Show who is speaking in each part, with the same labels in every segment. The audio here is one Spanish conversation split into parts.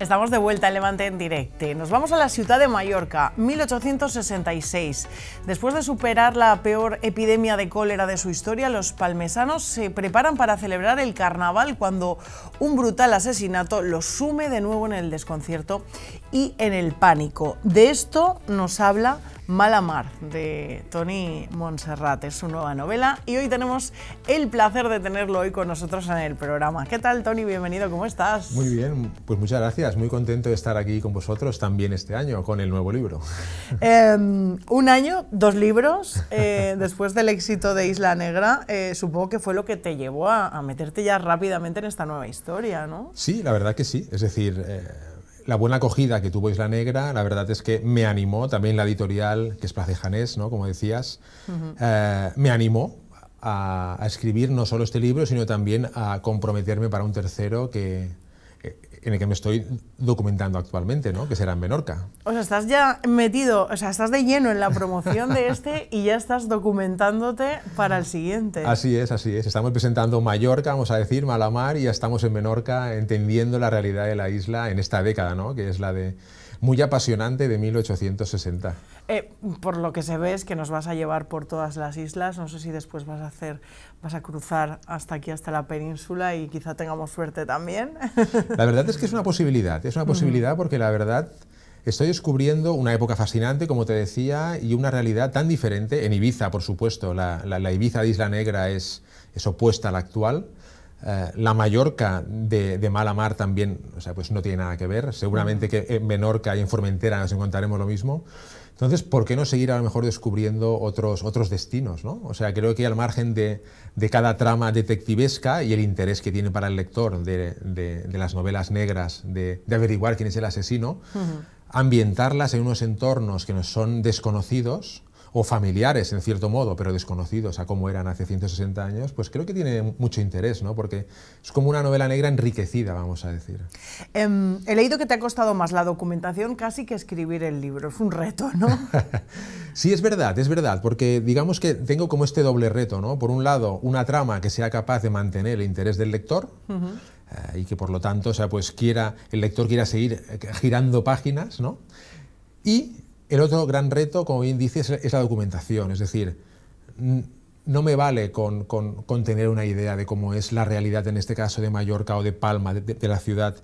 Speaker 1: Estamos de vuelta en Levante en directo. Nos vamos a la ciudad de Mallorca, 1866. Después de superar la peor epidemia de cólera de su historia, los palmesanos se preparan para celebrar el carnaval cuando un brutal asesinato los sume de nuevo en el desconcierto y en el pánico. De esto nos habla Malamar de Tony Montserrat. Es su nueva novela y hoy tenemos el placer de tenerlo hoy con nosotros en el programa. ¿Qué tal, Tony? Bienvenido, ¿cómo estás?
Speaker 2: Muy bien, pues muchas gracias. Muy contento de estar aquí con vosotros también este año con el nuevo libro.
Speaker 1: Em, un año, dos libros. Eh, después del éxito de Isla Negra, eh, supongo que fue lo que te llevó a, a, meterte ya rápidamente en esta nueva historia, ¿no?
Speaker 2: Sí, la verdad que sí. Es decir eh, la buena acogida que tuvo Isla Negra, la verdad es que me animó, también la editorial, que es Place Janés, ¿no? como decías, eh, me animó a, a, escribir no solo este libro, sino también a comprometerme para un tercero que, en el que me estoy documentando actualmente, ¿no? que será en Menorca.
Speaker 1: O sea, estás ya metido, o sea, estás de lleno en la promoción de este y ya estás documentándote para el siguiente.
Speaker 2: Así es, así es. Estamos presentando Mallorca, vamos a decir, Malamar, y ya estamos en Menorca entendiendo la realidad de la isla en esta década, ¿no? que es la de muy apasionante de 1860.
Speaker 1: Eh, por lo que se ve es que nos vas a llevar por todas las islas. No sé si después vas a hacer, vas a cruzar hasta aquí, hasta la península y quizá tengamos suerte también.
Speaker 2: La verdad es que es una posibilidad, es una posibilidad porque la verdad estoy descubriendo una época fascinante, como te decía, y una realidad tan diferente. En Ibiza, por supuesto, la, Ibiza de Isla Negra es, es opuesta a la actual. Eh, la Mallorca de, de, Mala también, o sea, pues no tiene nada que ver. Seguramente que en Menorca y en Formentera nos encontraremos lo mismo. Entonces, ¿por qué no seguir a lo mejor descubriendo otros, otros destinos? ¿no? O sea, creo que al margen de, cada trama detectivesca y el interés que tiene para el lector de, las novelas negras, de, averiguar quién es el asesino, ambientarlas en unos entornos que nos son desconocidos, o familiares en cierto modo, pero desconocidos a cómo eran hace 160 años, pues creo que tiene mucho interés, ¿no? Porque es como una novela negra enriquecida, vamos a decir.
Speaker 1: Em, he leído que te ha costado más la documentación casi que escribir el libro, es un reto, ¿no?
Speaker 2: sí, es verdad, es verdad, porque digamos que tengo como este doble reto, ¿no? Por un lado, una trama que sea capaz de mantener el interés del lector, eh, y que por lo tanto o sea, pues quiera, el lector quiera seguir eh, girando páginas, ¿no? Y el otro gran reto, como bien dices, es la documentación, es decir, no me vale con, tener una idea de cómo es la realidad, en este caso, de Mallorca o de Palma, de, de, la ciudad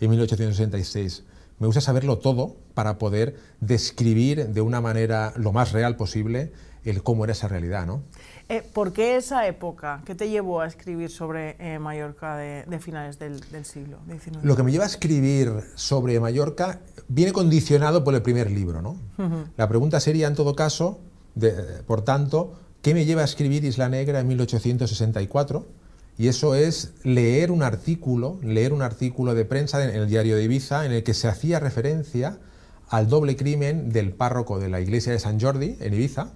Speaker 2: en 1866. Me gusta saberlo todo para poder describir de una manera lo más real posible el cómo era esa realidad, ¿no?
Speaker 1: Eh, ¿Por qué esa época? ¿Qué te llevó a escribir sobre eh, Mallorca de, finales del, siglo XIX?
Speaker 2: Lo que me lleva a escribir sobre Mallorca viene condicionado por el primer libro, ¿no? La pregunta sería, en todo caso, eh, por tanto, ¿qué me lleva a escribir Isla Negra en 1864? Y eso es leer un artículo, leer un artículo de prensa en el diario de Ibiza en el que se hacía referencia al doble crimen del párroco de la iglesia de San Jordi en Ibiza,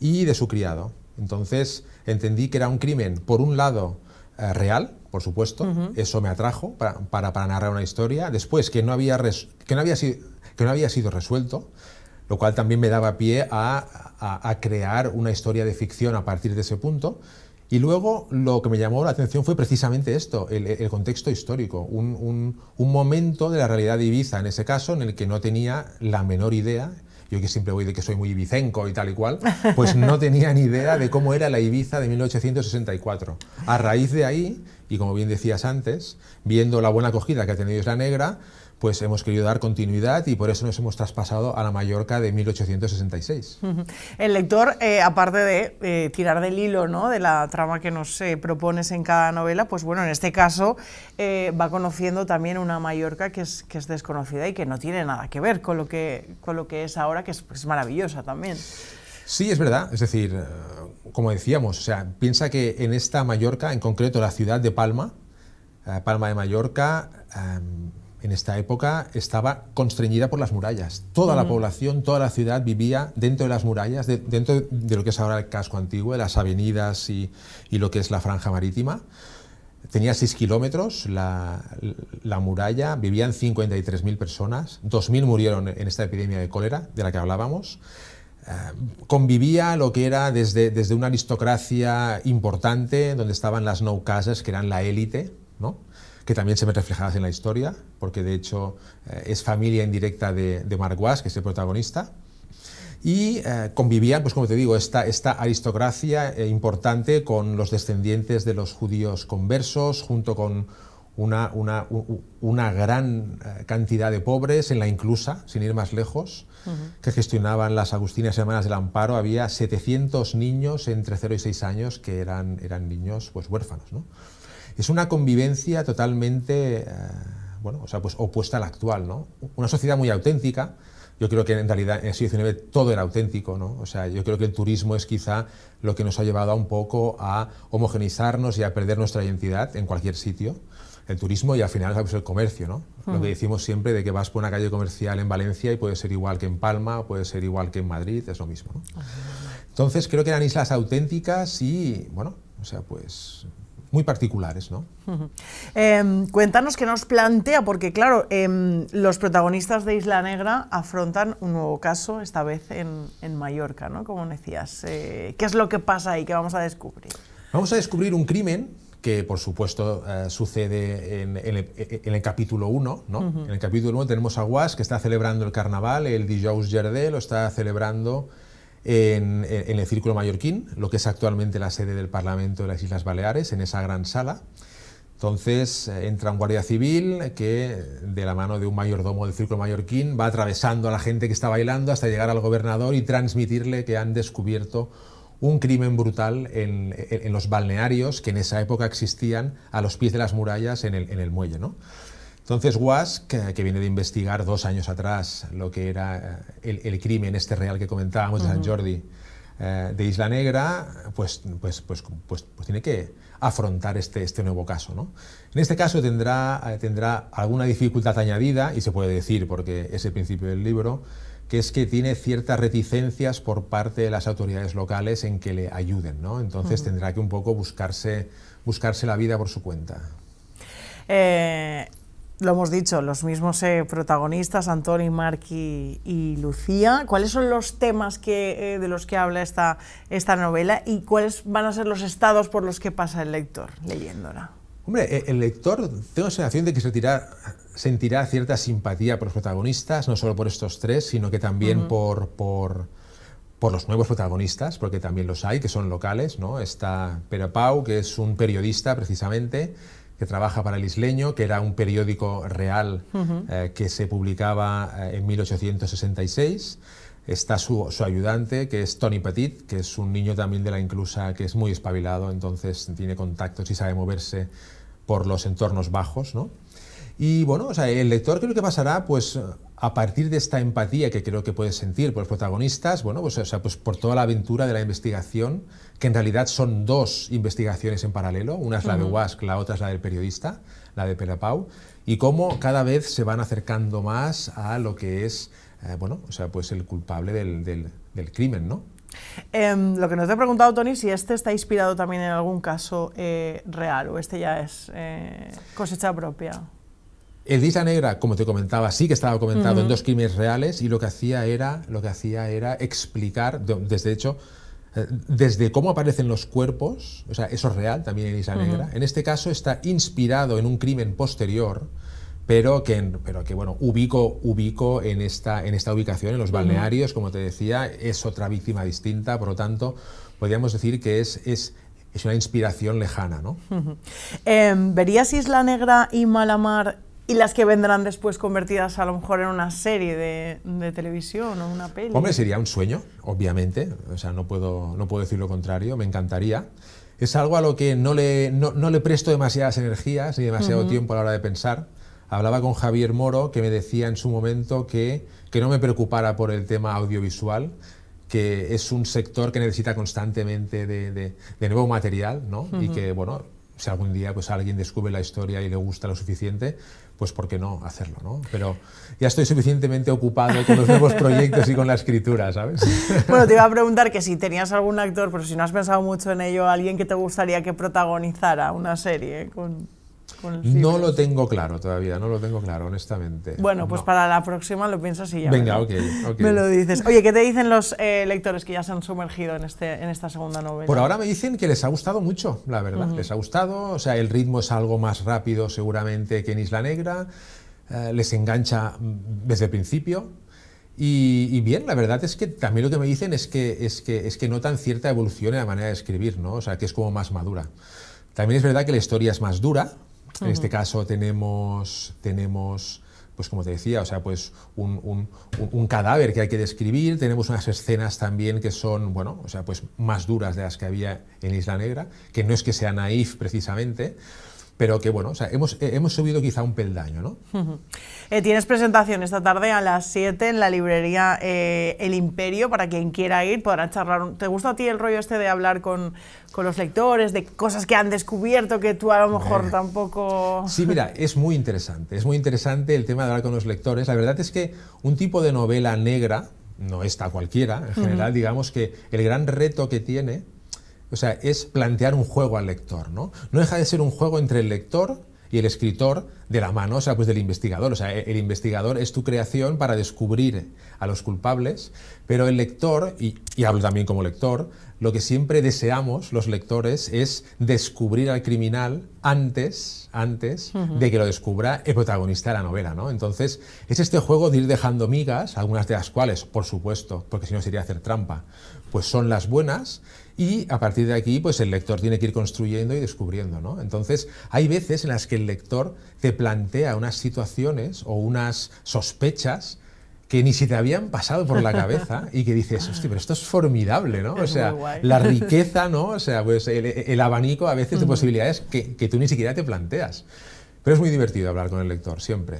Speaker 2: y de su criado. Entonces entendí que era un crimen, por un lado, eh, real, por supuesto, eso me atrajo para, narrar una historia. Después, que no, había que, no había sido, que no había sido resuelto, lo cual también me daba pie a, crear una historia de ficción a partir de ese punto. Y luego lo que me llamó la atención fue precisamente esto, el, contexto histórico, un, un momento de la realidad de Ibiza, en ese caso, en el que no tenía la menor idea yo que siempre voy de que soy muy ibicenco y tal y cual, pues no tenía ni idea de cómo era la Ibiza de 1864. A raíz de ahí, y como bien decías antes, viendo la buena acogida que ha tenido Isla Negra, pues hemos querido dar continuidad y por eso nos hemos traspasado a la Mallorca de 1866.
Speaker 1: El lector, eh, aparte de eh, tirar del hilo ¿no? de la trama que nos eh, propones en cada novela, pues bueno, en este caso va conociendo también una Mallorca que es, desconocida y que no tiene nada que ver con lo que, es ahora, que es, maravillosa también.
Speaker 2: Sí, es verdad. Es decir, como decíamos, piensa que en esta Mallorca, en concreto la ciudad de Palma, Palma de Mallorca, em, en esta época estaba constreñida por las murallas. Toda la población, toda la ciudad vivía dentro de las murallas, dentro de lo que es ahora el casco antiguo, de las avenidas y, lo que es la franja marítima. Tenía 6 kilómetros la, muralla, vivían 53.000 personas, 2.000 murieron en esta epidemia de cólera de la que hablábamos. Eh, convivía lo que era desde, desde una aristocracia importante, donde estaban las no casas, que eran la élite, ¿no? que también se me reflejadas en la historia, porque de hecho eh, es familia indirecta de, de Marguas, que es el protagonista. Y convivía eh, convivían, pues como te digo, esta, esta aristocracia eh, importante con los descendientes de los judíos conversos, junto con una, gran cantidad de pobres en la inclusa, sin ir más lejos, que gestionaban las Agustinas Hermanas del Amparo. Había 700 niños entre 0 y 6 años que eran, eran niños pues, huérfanos. ¿no? Es una convivencia totalmente eh, bueno, o sea, pues, opuesta a la actual. ¿no? Una sociedad muy auténtica. Yo creo que en realidad en el siglo XIX todo era auténtico. ¿no? O sea, yo creo que el turismo es quizá lo que nos ha llevado a un poco a homogenizarnos y a perder nuestra identidad en cualquier sitio el turismo y al final es pues, el comercio, Lo que decimos siempre de que vas por una calle comercial en Valencia y puede ser igual que en Palma, puede ser igual que en Madrid, es lo mismo, ah, Entonces creo que eran islas auténticas y, bueno, o sea, pues muy particulares. ¿no?
Speaker 1: Em, cuéntanos qué nos plantea, porque claro, em, los protagonistas de Isla Negra afrontan un nuevo caso, esta vez en, Mallorca, ¿no? como decías. Eh, ¿Qué es lo que pasa ahí? ¿Qué vamos a descubrir?
Speaker 2: Vamos a descubrir un crimen que por supuesto eh, sucede en, el, capítulo 1. ¿no? En el capítulo 1 tenemos a Guas que está celebrando el carnaval, el Dijous Gerdé lo está celebrando en, el Círculo Mallorquín, lo que es actualmente la sede del Parlamento de las Islas Baleares, en esa gran sala. Entonces eh, entra un guardia civil que, de la mano de un mayordomo del Círculo Mallorquín, va atravesando a la gente que está bailando hasta llegar al gobernador y transmitirle que han descubierto un crimen brutal en, los balnearios que en esa época existían a los pies de las murallas en el, en el muelle. ¿no? Entonces WASC, que, viene de investigar dos años atrás lo que era eh, el, crimen este real que comentábamos de San Jordi, eh, de Isla Negra, pues pues, pues, pues, pues, tiene que afrontar este, este nuevo caso. ¿no? En este caso tendrá, eh, tendrá alguna dificultad añadida, y se puede decir, porque es el principio del libro, que es que tiene ciertas reticencias por parte de las autoridades locales en que le ayuden. Entonces tendrá que un poco buscarse, buscarse la vida por su cuenta
Speaker 1: lo hemos dicho, los mismos eh, protagonistas, Antoni, Marc y, Lucía. ¿Cuáles son los temas que, eh, de los que habla esta, esta novela y cuáles van a ser los estados por los que pasa el lector
Speaker 2: leyéndola? Hombre, e, el lector, tengo la sensación de que se sentirá cierta simpatía por los protagonistas, no solo por estos tres, sino que también por, por, por, los nuevos protagonistas, porque también los hay, que son locales, ¿no? Está Pau, que es un periodista precisamente, que trabaja para El Isleño, que era un periódico real eh, que se publicaba eh, en 1866. Está su, su, ayudante, que es Tony Petit, que es un niño también de la inclusa, que es muy espabilado, entonces tiene contactos y sabe moverse por los entornos bajos. ¿no? Y bueno, o sea, el lector creo que pasará pues, a partir de esta empatía que creo que puedes sentir por los protagonistas, bueno, pues, sea, pues por toda la aventura de la investigación, que en realidad son dos investigaciones en paralelo, una es la de Wask, la otra es la del periodista, la de Perapau, y cómo cada vez se van acercando más a lo que es, eh, bueno, o sea, pues el culpable del, crimen, ¿no?
Speaker 1: Em, lo que nos ha preguntado Tony, si este está inspirado también en algún caso eh, real o este ya es eh, cosecha propia.
Speaker 2: El Isla Negra, como te comentaba, sí que estaba comentado en dos crímenes reales y lo que hacía era, lo que hacía era explicar, desde hecho, eh, desde cómo aparecen los cuerpos, o sea, eso es real también en Isla Negra. En este caso está inspirado en un crimen posterior, pero que, pero que bueno, ubico, ubico en, esta, en esta ubicación, en los balnearios, como te decía, es otra víctima distinta, por lo tanto, podríamos decir que es, es, es una inspiración lejana. ¿no?
Speaker 1: Em, ¿Verías Isla Negra y Malamar y las que vendrán después convertidas a lo mejor en una serie de, televisión o una peli. Hombre, sería
Speaker 2: un sueño, obviamente, o sea, no puedo, no puedo decir lo contrario, me encantaría. Es algo a lo que no le, no, le presto demasiadas energías ni demasiado tiempo a la hora de pensar. Hablaba con Javier Moro, que me decía en su momento que, que no me preocupara por el tema audiovisual, que es un sector que necesita constantemente de, nuevo material, ¿no? Y que, bueno, si algún día pues alguien descubre la historia y le gusta lo suficiente, pues por qué no hacerlo, ¿no? Pero ya estoy suficientemente ocupado con los nuevos proyectos y con la escritura, ¿sabes?
Speaker 1: Bueno, te iba a preguntar que si tenías algún actor, pero si no has pensado mucho en ello, alguien que te gustaría que protagonizara una serie con no
Speaker 2: lo tengo claro todavía, no lo tengo claro, honestamente.
Speaker 1: Bueno, pues para la próxima lo piensas y ya. Venga, ok. Me lo dices. Oye, ¿qué te dicen los eh, lectores que ya se han sumergido en, este, en esta segunda novela? Por ahora me
Speaker 2: dicen que les ha gustado mucho, la verdad. Les ha gustado, o sea, el ritmo es algo más rápido seguramente que en Isla Negra. Eh, les engancha desde el principio, y, y, bien, la verdad es que también lo que me dicen es que, es que, es que notan cierta evolución en la manera de escribir, ¿no? O sea, que es como más madura. También es verdad que la historia es más dura, en este caso tenemos, tenemos pues como te decía, o sea, pues un, cadáver que hay que describir, tenemos unas escenas también que son, bueno, o sea, pues más duras de las que había en Isla Negra, que no es que sea naif precisamente, pero que bueno, o sea, hemos, eh, hemos, subido quizá un peldaño. ¿no?
Speaker 1: Eh, tienes presentación esta tarde a las 7 en la librería eh, El Imperio, para quien quiera ir, podrá charlar. ¿Te gusta a ti el rollo este de hablar con, con los lectores, de cosas que han descubierto que tú a lo mejor tampoco... Sí, mira,
Speaker 2: es muy interesante, es muy interesante el tema de hablar con los lectores. La verdad es que un tipo de novela negra, no está cualquiera, en general, digamos que el gran reto que tiene o sea, es plantear un juego al lector, ¿no? No deja de ser un juego entre el lector y el escritor de la mano, o sea, pues del investigador. O sea, el investigador es tu creación para descubrir a los culpables, pero el lector, y, hablo también como lector, lo que siempre deseamos los lectores es descubrir al criminal antes, antes de que lo descubra el protagonista de la novela, ¿no? Entonces, es este juego de ir dejando migas, algunas de las cuales, por supuesto, porque si no sería hacer trampa, pues son las buenas, y a partir de aquí, pues el lector tiene que ir construyendo y descubriendo, ¿no? Entonces, hay veces en las que el lector te plantea unas situaciones o unas sospechas que ni si te habían pasado por la cabeza y que dices, hostia, pero esto es formidable, ¿no? o sea, la riqueza, ¿no? O sea, pues el, abanico a veces de posibilidades que, que tú ni siquiera te planteas. Pero es muy divertido hablar con el lector, siempre.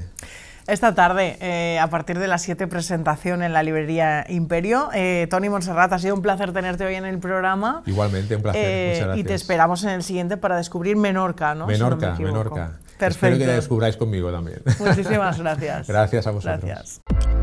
Speaker 1: Esta tarde, eh, a partir de las 7, presentación en la librería Imperio. Eh, Tony Monserrat, ha sido un placer tenerte hoy en el programa.
Speaker 2: Igualmente, un placer. Eh, y te
Speaker 1: esperamos en el siguiente para descubrir Menorca, ¿no? Menorca, Menorca. Espero que la
Speaker 2: descubráis conmigo también. Muchísimas gracias. gracias a vosotros. Gracias.